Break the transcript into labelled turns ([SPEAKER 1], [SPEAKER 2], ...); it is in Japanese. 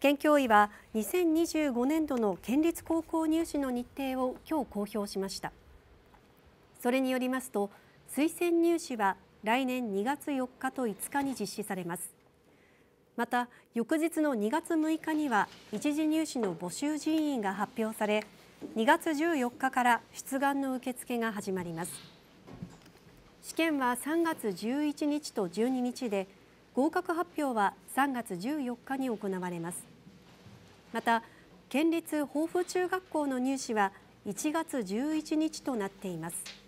[SPEAKER 1] 県教委は2025年度の県立高校入試の日程を今日公表しましたそれによりますと推薦入試は来年2月4日と5日に実施されますまた翌日の2月6日には一次入試の募集人員が発表され2月14日から出願の受付が始まります試験は3月11日と12日で合格発表は3月14日に行われますまた県立豊富中学校の入試は1月11日となっています